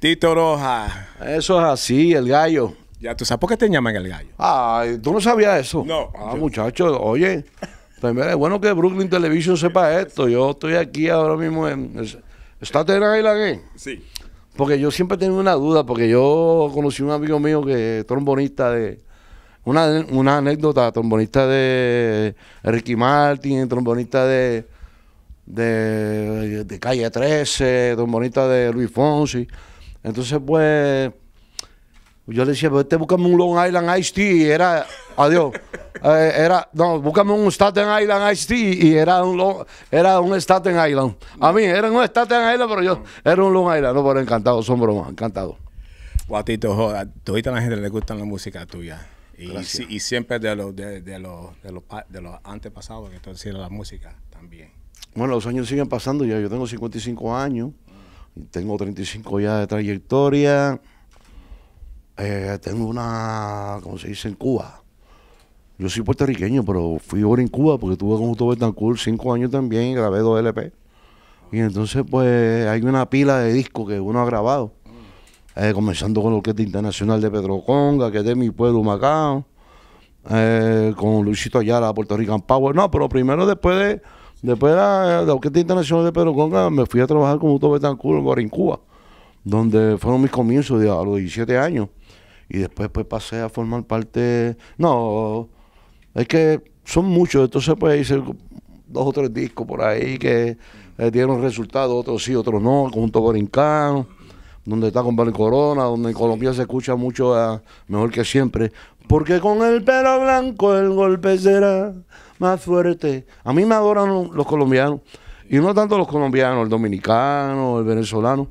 Tito Roja. Eso es así, el gallo. Ya tú sabes por qué te llaman el gallo. Ay, tú no sabías eso. No. Ah, muchachos, oye, pues es bueno que Brooklyn Television sepa esto. Yo estoy aquí ahora mismo en. ahí la gay Sí. Porque yo siempre tengo una duda, porque yo conocí un amigo mío que es trombonista de. Una, anécdota, trombonista de Ricky Martin, trombonista de. De, de, Calle 13, trombonista de Luis Fonsi. Entonces, pues, yo le decía, pues, te este, búscame un Long Island Ice Tea. Y era, adiós. Eh, era, no, búscame un Staten Island Ice Tea. Y era un, long, era un Staten Island. A mí, era un Staten Island, pero yo era un Long Island. No, pero encantado, son bromas, encantado. Guatito, joda, a la gente le gusta la música tuya. Y, y, siempre de los de, de los de los de los antepasados que haciendo la música también. Bueno, los años siguen pasando ya. Yo tengo 55 años. Tengo 35 ya de trayectoria. Eh, tengo una, ¿cómo se dice? En Cuba. Yo soy puertorriqueño, pero fui ahora en Cuba porque tuve con Justo Bertancourt cinco años también y grabé dos LP. Y entonces, pues, hay una pila de discos que uno ha grabado. Eh, comenzando con el Orquesta Internacional de Pedro Conga, que es de mi pueblo, Macao. Eh, con Luisito Ayala, Puerto Rican Power. No, pero primero después de Después de la, Oqueta Orquesta Internacional de Pedro Conga me fui a trabajar con un Betancourt en Cuba, donde fueron mis comienzos de, a los 17 años. Y después pues, pasé a formar parte... No, es que son muchos, entonces pues hice dos o tres discos por ahí que eh, dieron resultados, otros sí, otros no, junto con Borincano donde está con Corona, donde en Colombia se escucha mucho ah, mejor que siempre. Porque con el pelo blanco el golpe será más fuerte. A mí me adoran los colombianos. Y no tanto los colombianos, el dominicano, el venezolano.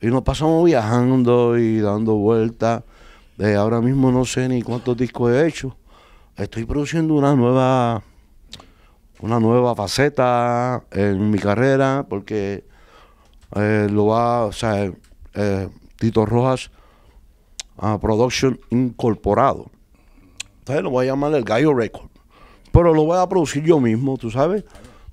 Y nos pasamos viajando y dando vueltas. De eh, ahora mismo no sé ni cuántos discos he hecho. Estoy produciendo una nueva, una nueva faceta en mi carrera porque eh, lo va, o eh, Tito Rojas Production Incorporado. Entonces lo voy a llamar el Gallo Record. Pero lo voy a producir yo mismo, tú sabes.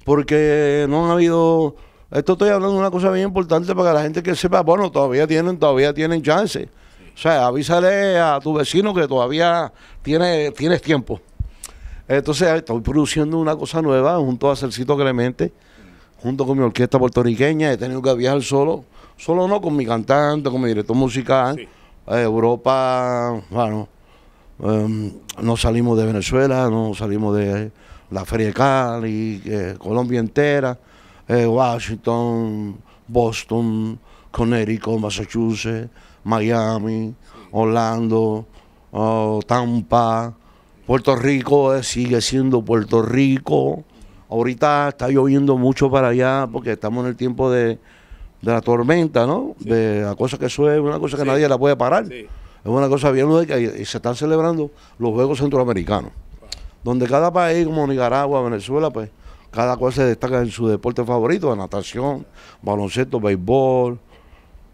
Porque no ha habido... Esto estoy hablando de una cosa bien importante para que la gente que sepa, bueno, todavía tienen, todavía tienen chance. O sea, avísale a tu vecino que todavía tiene, tienes tiempo. Entonces, estoy produciendo una cosa nueva junto a Cercito Clemente, junto con mi orquesta puertorriqueña. He tenido que viajar solo Solo no con mi cantante, con mi director musical. Eh, Europa, bueno, em, no salimos de Venezuela, no salimos de la Feria de Cali, Colombia entera, eh, Washington, Boston, Connecticut, Massachusetts, Miami, Orlando, oh, Tampa. Puerto Rico eh, sigue siendo Puerto Rico. Ahorita está lloviendo mucho para allá porque estamos en el tiempo de, de la tormenta, ¿no? De la cosa que suele, una cosa que nadie la puede parar. Es una cosa bien nueva y, se están celebrando los Juegos Centroamericanos, donde cada país, como Nicaragua, Venezuela, pues cada cual se destaca en su deporte favorito, natación, baloncesto, béisbol.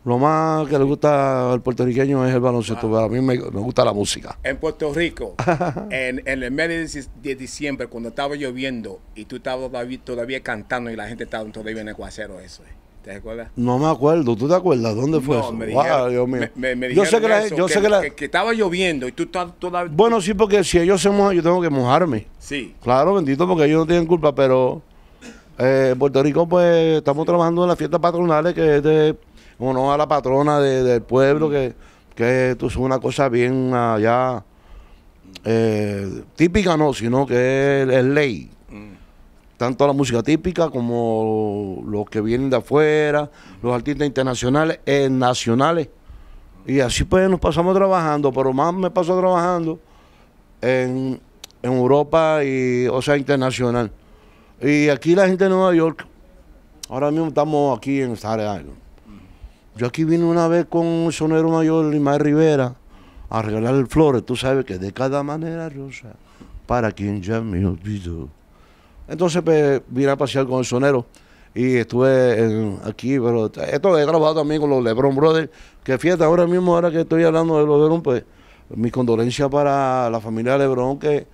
Lo más que le gusta al puertorriqueño es el baloncesto, ah. pero a mí me, gusta la música. En Puerto Rico, en, el mes de diciembre, cuando estaba lloviendo y tú estabas todavía, cantando y la gente estaba todavía en el cuacero eso. es ¿Te acuerdas? No me acuerdo. ¿Tú te acuerdas dónde fue eso? Me dijeron, yo sé que, estaba lloviendo y tú toda. Bueno, sí, porque si ellos se mojan, yo tengo que mojarme. Sí. Claro, bendito, porque ellos no tienen culpa, pero eh, en Puerto Rico, pues estamos trabajando en las fiestas patronales, que es de honor a la patrona del pueblo, mm. que, que es una cosa bien allá. Eh, típica no, sino que es ley tanto la música típica como los que vienen de afuera, los artistas internacionales, eh, nacionales. Y así pues nos pasamos trabajando, pero más me paso trabajando en, Europa y, o sea, internacional. Y aquí la gente de Nueva York, ahora mismo estamos aquí en Star Island. Yo aquí vine una vez con un sonero mayor, Limar Rivera, a regalar flores. Tú sabes que de cada manera rosa, para quien ya me olvidó. Entonces pues, vine a pasear con el sonero y estuve aquí, pero esto he trabajado también con los Lebron Brothers, que fiesta, ahora mismo, ahora que estoy hablando de los Lebron, pues mis condolencias para la familia Lebron, que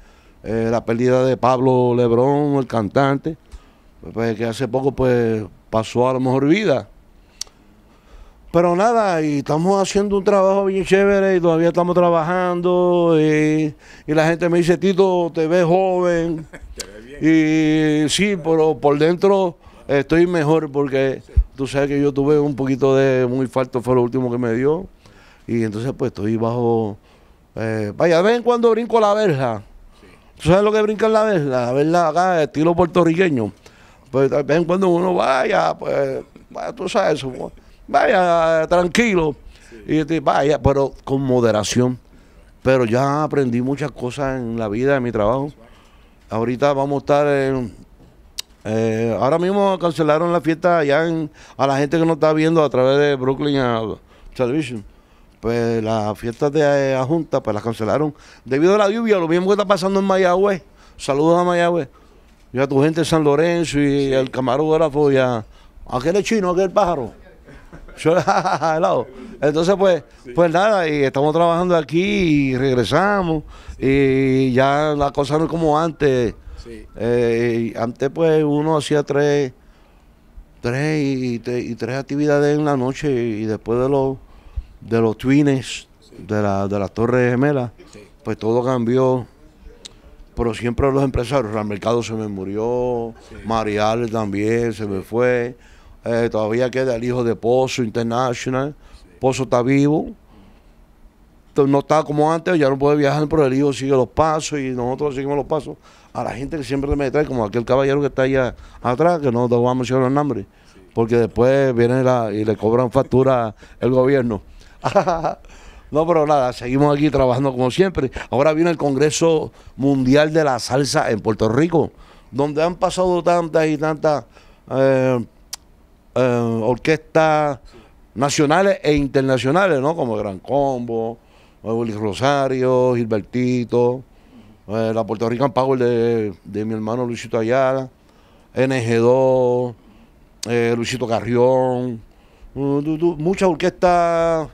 eh, la pérdida de Pablo Lebron, el cantante, pues, que hace poco pues pasó a lo mejor vida. Pero nada, y estamos haciendo un trabajo bien chévere y todavía estamos trabajando. Y, la gente me dice, Tito, te ves joven. y sí, pero por dentro estoy mejor porque tú sabes que yo tuve un poquito de muy falto, fue lo último que me dio. Y entonces pues estoy bajo... Eh, vaya, ven cuando brinco la verja. ¿Tú sabes lo que brinca en la verja? La verja acá, estilo puertorriqueño. Pues ven cuando uno vaya, pues, tú sabes eso vaya, tranquilo. Y este, vaya, pero con moderación. Pero ya aprendí muchas cosas en la vida, en mi trabajo. Ahorita vamos a estar en, eh, ahora mismo cancelaron la fiesta allá a la gente que nos está viendo a través de Brooklyn a, Television. Pues las fiestas de la eh, Junta pues las cancelaron debido a la lluvia, lo mismo que está pasando en Mayagüez. Saludos a Mayagüez. Y a tu gente de San Lorenzo y el camarógrafo y a aquel chino, aquel pájaro. lado. Entonces, pues, pues nada, y estamos trabajando aquí y regresamos. Y ya la cosa no es como antes. Eh, antes, pues, uno hacía tres, tres y, tres actividades en la noche y después de los de los twines de la, de las torres gemelas, pues todo cambió. Pero siempre los empresarios, el mercado se me murió, Mariales también se me fue. Eh, todavía queda el hijo de Pozo International. Pozo está vivo. no está como antes, ya no puede viajar, pero el hijo sigue los pasos y nosotros seguimos los pasos. A la gente que siempre me trae, como aquel caballero que está allá atrás, que no te vamos a mencionar el nombre, porque después viene y le cobran factura el gobierno. No, pero nada, seguimos aquí trabajando como siempre. Ahora viene el Congreso Mundial de la Salsa en Puerto Rico, donde han pasado tantas y tantas eh, eh, orquestas nacionales e internacionales, ¿no? Como Gran Combo, eh, Luis Rosario, Gilbertito, eh, la Puerto Rican Power de, de, mi hermano Luisito Ayala, NG2, Luisito Carrión, mm, muchas orquestas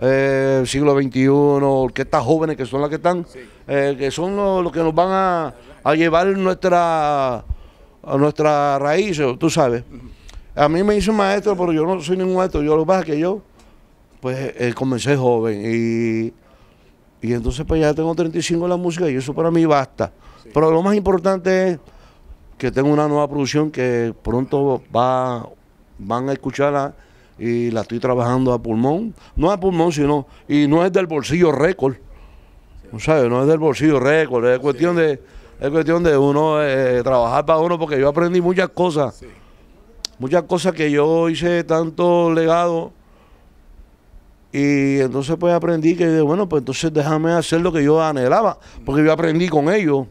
eh, siglo XXI, orquestas jóvenes que son las que están, que son los, que nos van a, llevar nuestra, a nuestra raíz, tú sabes. A mí me hizo maestro, pero yo no soy ningún maestro. Yo lo que pasa es que yo, pues, eh, comencé joven y, y entonces pues ya tengo 35 en la música y eso para mí basta. Pero lo más importante es que tengo una nueva producción que pronto va, van a escucharla y la estoy trabajando a pulmón. No a pulmón, sino, y no es del bolsillo récord. ¿no sabe No es del bolsillo récord, es cuestión de es cuestión de uno eh, trabajar para uno porque yo aprendí muchas cosas muchas cosas que yo hice tanto legado y entonces pues aprendí que bueno pues entonces déjame hacer lo que yo anhelaba porque yo aprendí con ellos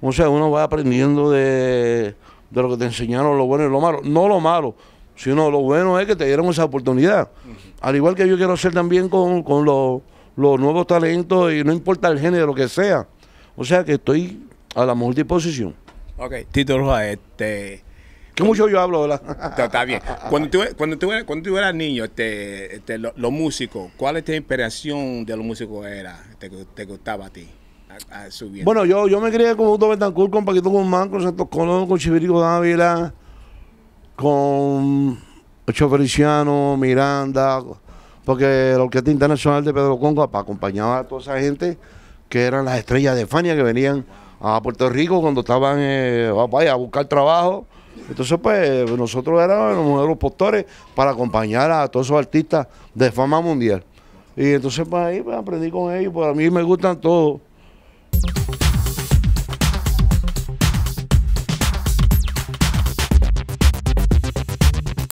o sea uno va aprendiendo de, lo que te enseñaron lo bueno y lo malo no lo malo sino lo bueno es que te dieron esa oportunidad al igual que yo quiero hacer también con, los, nuevos talentos y no importa el género lo que sea o sea que estoy a la mejor disposición ok títulos a este que mucho yo hablo, ¿verdad? Está bien. Cuando tú, cuando tú, eras, niño, este, este los músicos, ¿cuál es tu inspiración de los músicos era? ¿Te, gustaba a ti? bueno, yo, yo me crié con Udo Betancourt, con Paquito Guzmán, con Santos Colón, con Chivirico Dávila, con Ocho Feliciano, Miranda, porque la Orquesta Internacional de Pedro Congo acompañaba a toda esa gente que eran las estrellas de Fania que venían a Puerto Rico cuando estaban eh, a buscar trabajo entonces, pues nosotros éramos de los postores para acompañar a todos esos artistas de fama mundial. Y entonces, pues ahí pues, aprendí con ellos, para a mí me gustan todos.